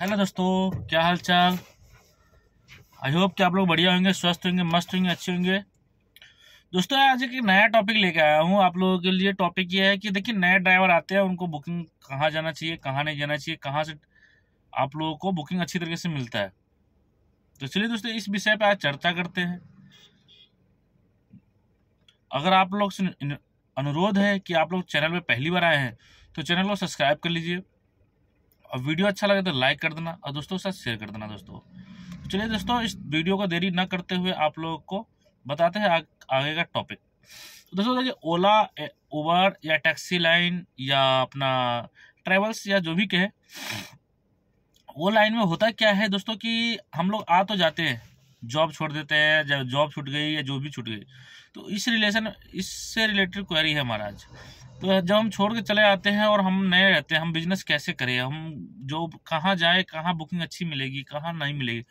hello दोस्तों क्या हाल चाल आई होप कि आप लोग बढ़िया होंगे स्वस्थ होंगे मस्त होंगे अच्छे होंगे दोस्तों आज एक नया टॉपिक लेके आया हूँ आप लोगों के लिए टॉपिक ये है कि देखिए नए ड्राइवर आते हैं उनको बुकिंग कहाँ जाना चाहिए कहाँ नहीं जाना चाहिए कहाँ से आप लोगों को बुकिंग अच्छी तरीके से मिलता है तो चलिए दोस्तों इस विषय पर आज चर्चा करते हैं अगर आप लोग से अनुरोध है कि आप लोग चैनल पर पहली बार आए हैं तो चैनल को सब्सक्राइब कर लीजिए और वीडियो अच्छा लगे तो लाइक कर देना और दोस्तों के साथ शेयर कर देना दोस्तों चलिए दोस्तों इस वीडियो को देरी ना करते हुए आप लोगों को बताते हैं आगे का टॉपिक तो दोस्तों देखिए ओला उबर या टैक्सी लाइन या अपना ट्रेवल्स या जो भी कहे वो लाइन में होता क्या है दोस्तों कि हम लोग आ तो जाते हैं जॉब छोड़ देते हैं जब जॉब छूट गई या जो भी छूट गई तो इस रिलेशन इससे रिलेटेड क्वेरी है हमारा आज तो जब हम छोड़ के चले आते हैं और हम नए रहते हैं हम बिजनेस कैसे करें हम जो कहाँ जाए कहाँ बुकिंग अच्छी मिलेगी कहाँ नहीं मिलेगी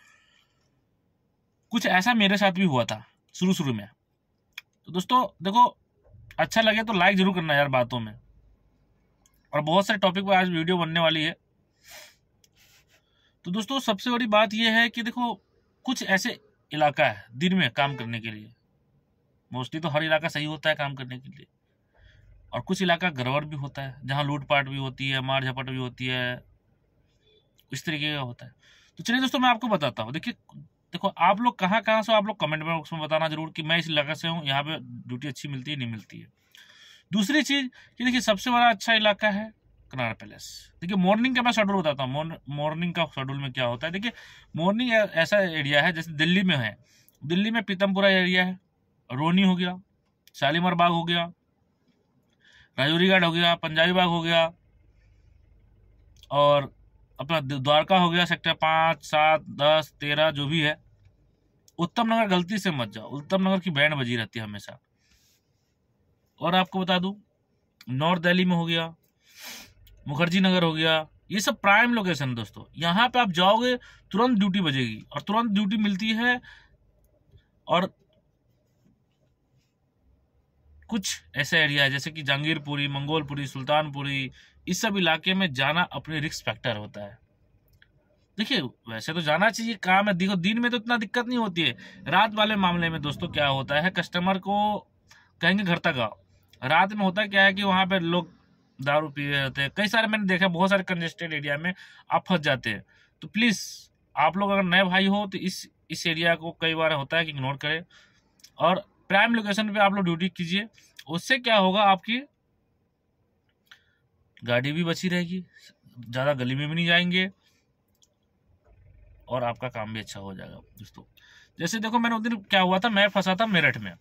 कुछ ऐसा मेरे साथ भी हुआ था शुरू शुरू में तो दोस्तों देखो अच्छा लगे तो लाइक जरूर करना यार बातों में और बहुत सारे टॉपिक पर आज वीडियो बनने वाली है तो दोस्तों सबसे बड़ी बात यह है कि देखो कुछ ऐसे इलाका है दिन में काम करने के लिए मोस्टली तो हर इलाका सही होता है काम करने के लिए और कुछ इलाका गड़बड़ भी होता है जहाँ लूटपाट भी होती है मार झपट भी होती है इस तरीके का होता है तो चलिए दोस्तों मैं आपको बताता हूँ देखिए देखो आप लोग कहाँ कहाँ से आप लोग कमेंट बॉक्स में बताना जरूर कि मैं इस इलाके से हूँ यहाँ पे ड्यूटी अच्छी मिलती है नहीं मिलती है दूसरी चीज़ कि देखिए सबसे बड़ा अच्छा इलाका है कनार पैलेस देखिए मॉर्निंग का मैं शेड्यूल बताता हूँ मॉर्निंग का शेड्यूल में क्या होता है देखिए मॉर्निंग ऐसा एरिया है जैसे दिल्ली में है दिल्ली में पीतमपुरा एरिया है रोनी हो गया शालीमार बाग हो गया राजौरी घाट हो गया पंजाबी बाग हो गया और अपना द्वारका हो गया सेक्टर पाँच सात दस तेरह जो भी है उत्तम नगर गलती से मत जाओ उत्तम नगर की बैंड बजी रहती है हमेशा और आपको बता दूं नॉर्थ दिल्ली में हो गया मुखर्जी नगर हो गया ये सब प्राइम लोकेशन है दोस्तों यहाँ पे आप जाओगे तुरंत ड्यूटी बजेगी और तुरंत ड्यूटी मिलती है और कुछ ऐसे एरिया है जैसे कि जहांगीरपुरी मंगोलपुरी सुल्तानपुरी इस सब इलाके में जाना अपने रिस्क फैक्टर होता है देखिए वैसे तो जाना चाहिए काम है देखो दिन में तो इतना दिक्कत नहीं होती है रात वाले मामले में दोस्तों क्या होता है कस्टमर को कहेंगे घर तक आओ रात में होता क्या है कि वहाँ पर लोग दारू पी रहे होते हैं कई सारे मैंने देखा बहुत सारे कंजेस्टेड एरिया में आप फंस जाते हैं तो प्लीज़ आप लोग अगर नए भाई हो तो इस इस एरिया को कई बार होता है कि इग्नोर करें और प्राइम लोकेशन पे आप लोग ड्यूटी कीजिए उससे क्या होगा आपकी गाड़ी भी बची रहेगी ज़्यादा गली में भी नहीं जाएंगे और आपका काम भी अच्छा हो जाएगा दोस्तों जैसे देखो मैंने उस दिन क्या हुआ था मैं फंसा था मेरठ में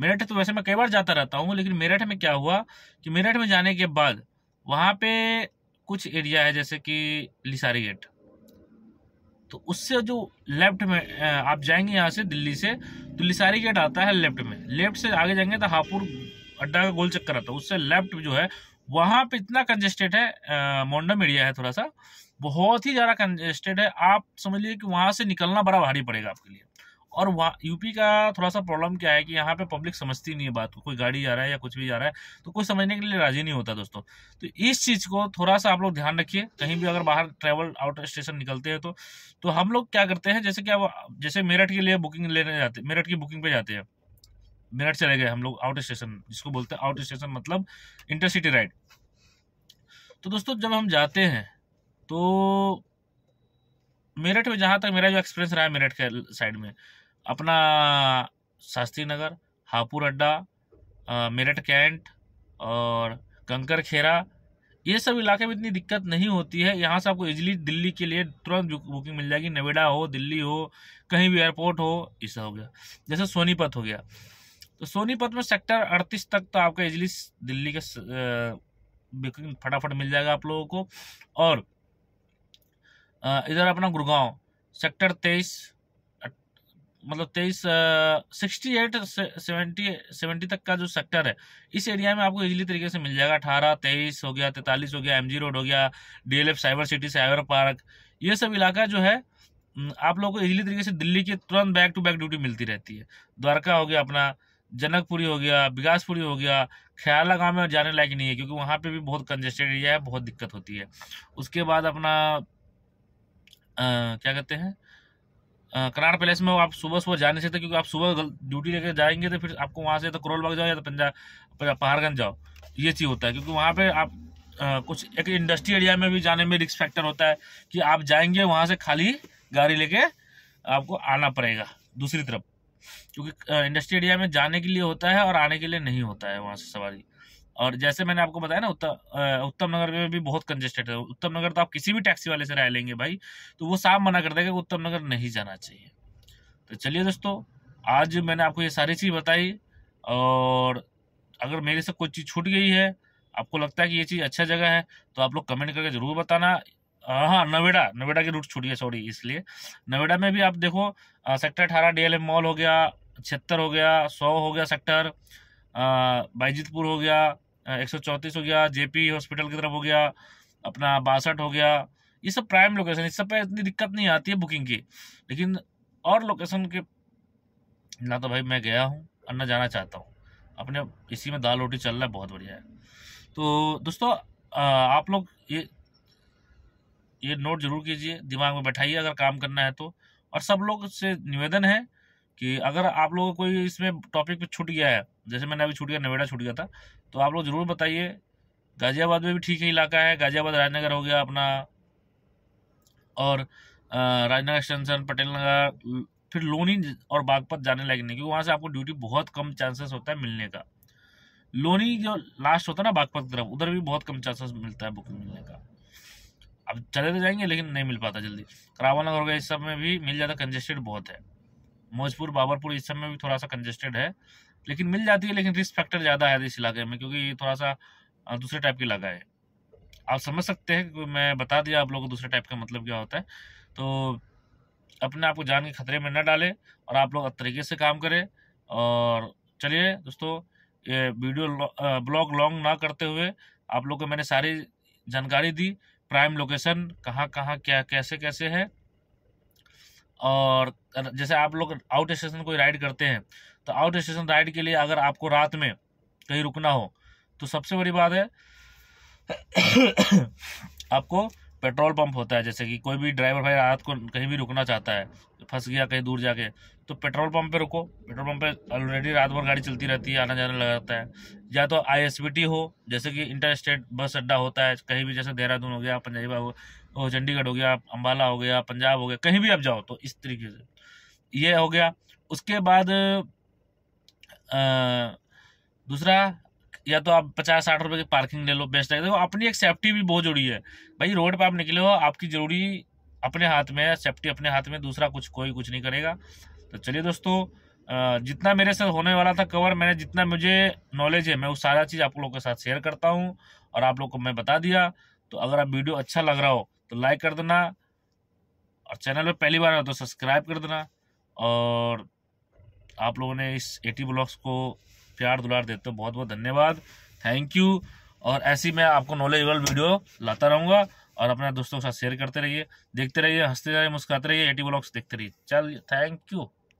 मेरठ तो वैसे मैं कई बार जाता रहता हूँ लेकिन मेरठ में क्या हुआ कि मेरठ में जाने के बाद वहां पे कुछ एरिया है जैसे कि लिसारी गेट तो उससे जो लेफ्ट में आप जाएंगे यहाँ से दिल्ली से तो लिसारी गेट आता है लेफ्ट में लेफ्ट से आगे जाएंगे तो हापुड़ अड्डा का गोल चक्कर आता है उससे लेफ्ट जो है वहाँ पे इतना कंजेस्टेड है मोंडम एरिया है थोड़ा सा बहुत ही ज़्यादा कंजेस्टेड है आप समझ लीजिए कि वहाँ से निकलना बड़ा भारी पड़ेगा आपके लिए और वहाँ यूपी का थोड़ा सा प्रॉब्लम क्या है कि यहाँ पे पब्लिक समझती नहीं है बात को कोई गाड़ी जा रहा है या कुछ भी जा रहा है तो कोई समझने के लिए राजी नहीं होता दोस्तों तो इस चीज़ को थोड़ा सा आप लोग ध्यान रखिए कहीं भी अगर बाहर ट्रैवल आउट स्टेशन निकलते हैं तो, तो हम लोग क्या करते हैं जैसे कि जैसे मेरठ के लिए बुकिंग लेने जाते मेरठ की बुकिंग पर जाते हैं मेरठ चले गए हम लोग आउट स्टेशन जिसको बोलते हैं आउट स्टेशन मतलब इंटरसिटी राइड तो दोस्तों जब हम जाते हैं तो मेरठ में जहाँ तक मेरा जो एक्सपीरियंस रहा है मेरठ के साइड में अपना शास्त्री नगर हापुड़ अड्डा मेरठ कैंट और कंकर खेरा ये सब इलाके में इतनी दिक्कत नहीं होती है यहाँ से आपको इजीली दिल्ली के लिए तुरंत बुकिंग मिल जाएगी नोएडा हो दिल्ली हो कहीं भी एयरपोर्ट हो ऐसा हो गया जैसे सोनीपत हो गया तो सोनीपत में सेक्टर अड़तीस तक तो आपका इजली दिल्ली का बुकिंग फटाफट मिल जाएगा आप लोगों को और इधर अपना गुड़गांव सेक्टर तेईस मतलब तेईस सिक्सटी एट सेवेंटी सेवेंटी तक का जो सेक्टर है इस एरिया में आपको इजीली तरीके से मिल जाएगा अठारह तेईस हो गया तैतालीस हो गया एमजी रोड हो गया DLF cyber city cyber park ये सब इलाका जो है आप लोगों को इजीली तरीके से दिल्ली की तुरंत बैक टू बैक ड्यूटी मिलती रहती है द्वारका हो गया अपना जनकपुरी हो गया बिगासपुरी हो गया ख्याला गाँव में जाने लायक नहीं है क्योंकि वहाँ पर भी बहुत कंजेस्टेड एरिया है बहुत दिक्कत होती है उसके बाद अपना क्या कहते हैं करार पैलेस में आप सुबह सुबह जा नहीं सकते तो क्योंकि आप सुबह ड्यूटी लेकर जाएंगे तो फिर आपको वहाँ से तो करोल बाग जाओ या तो पंजाब पहाड़गंज जाओ ये चीज़ होता है क्योंकि वहाँ पर आप कुछ एक इंडस्ट्री एरिया में भी जाने में रिक्स फैक्टर होता है कि आप जाएंगे वहाँ से खाली गाड़ी लेके आपको आना पड़ेगा दूसरी तरफ क्योंकि इंडस्ट्री एरिया में जाने के लिए होता है और आने के लिए नहीं होता है वहाँ से सवारी और जैसे मैंने आपको बताया ना उत्तर उत्तम नगर में भी बहुत कंजेस्टेड है उत्तम नगर तो आप किसी भी टैक्सी वाले से राय लेंगे भाई तो वो साफ मना कर देगा कि उत्तम नगर नहीं जाना चाहिए तो चलिए दोस्तों आज मैंने आपको ये सारी चीज़ बताई और अगर मेरे से कोई चीज़ छूट गई है आपको लगता है कि ये चीज़ अच्छा जगह है तो आप लोग कमेंट करके ज़रूर बताना हाँ नोएडा नोएडा की रूट छूट गया सॉरी इसलिए नोएडा में भी आप देखो सेक्टर अठारह डी मॉल हो गया छिहत्तर हो गया सौ हो गया सेक्टर बाईजीतपुर हो गया एक हो गया जेपी हॉस्पिटल की तरफ हो गया अपना बासठ हो गया ये सब प्राइम लोकेशन इस सब पे इतनी दिक्कत नहीं आती है बुकिंग की लेकिन और लोकेशन के ना तो भाई मैं गया हूँ और ना जाना चाहता हूँ अपने इसी में दाल रोटी चल रहा है बहुत बढ़िया है तो दोस्तों आप लोग ये ये नोट जरूर कीजिए दिमाग में बैठाइए अगर काम करना है तो और सब लोग से निवेदन है कि अगर आप लोगों को कोई इसमें टॉपिक पे छूट गया है जैसे मैंने अभी छूट गया नोएडा छूट गया था तो आप लोग ज़रूर बताइए गाज़ियाबाद में भी ठीक है इलाका है गाज़ियाबाद राजनगर हो गया अपना और राजनगर एक्सटेंशन पटेल नगर फिर लोनी और बागपत जाने लायक नहीं क्योंकि वहाँ से आपको ड्यूटी बहुत कम चांसेस होता है मिलने का लोनी जो लास्ट होता है ना बागपत तरफ उधर भी बहुत कम चांसेस मिलता है बुकिंग मिलने का अब चले तो जाएंगे लेकिन नहीं मिल पाता जल्दी करावल नगर हो गया इस सब में भी मिल जाता कंजेस्टेड बहुत है मौजपुर बाबरपुर इस सब में भी थोड़ा सा कंजेस्टेड है लेकिन मिल जाती है लेकिन रिस्क फैक्टर ज़्यादा है इस इलाके में क्योंकि ये थोड़ा सा दूसरे टाइप की इलाका है आप समझ सकते हैं मैं बता दिया आप लोगों को दूसरे टाइप का मतलब क्या होता है तो अपने आप को जान के खतरे में न डालें और आप लोग तरीके से काम करें और चलिए दोस्तों ये वीडियो ब्लॉग लॉन्ग ना करते हुए आप लोग को मैंने सारी जानकारी दी प्राइम लोकेशन कहाँ कहाँ क्या कैसे कैसे है और जैसे आप लोग आउट स्टेशन कोई राइड करते हैं तो आउट स्टेशन राइड के लिए अगर आपको रात में कहीं रुकना हो तो सबसे बड़ी बात है आपको पेट्रोल पंप होता है जैसे कि कोई भी ड्राइवर भाई रात को कहीं भी रुकना चाहता है फंस गया कहीं दूर जाके तो पेट्रोल पंप पे रुको पेट्रोल पंप पे ऑलरेडी रात भर गाड़ी चलती रहती है आना जाना लगा रहता है या तो आई हो जैसे कि इंटर स्टेट बस अड्डा होता है कहीं भी जैसे देहरादून हो गया पंजाबी हो और चंडीगढ़ हो गया अम्बाला हो गया पंजाब हो गया कहीं भी आप जाओ तो इस तरीके से ये हो गया उसके बाद दूसरा या तो आप पचास साठ रुपए की पार्किंग ले लो बेस्ट है देखो अपनी एक सेफ्टी भी बहुत जरूरी है भाई रोड पर आप निकले हो आपकी जरूरी अपने हाथ में है सेफ्टी अपने हाथ में दूसरा कुछ कोई कुछ नहीं करेगा तो चलिए दोस्तों जितना मेरे साथ होने वाला था कवर मैंने जितना मुझे नॉलेज है मैं वो सारा चीज़ आप लोगों के साथ शेयर करता हूँ और आप लोग को मैं बता दिया तो अगर आप वीडियो अच्छा लग रहा हो तो लाइक कर देना और चैनल पर पहली बार हो तो सब्सक्राइब कर देना और आप लोगों ने इस एटी ब्लॉग्स को प्यार दुलार देते हो बहुत बहुत धन्यवाद थैंक यू और ऐसी मैं आपको नॉलेजेबल वीडियो लाता रहूँगा और अपने दोस्तों के साथ शेयर करते रहिए देखते रहिए हंसते रहिए मुस्कुराते रहिए एटी ब्लॉग्स देखते रहिए चल थैंक यू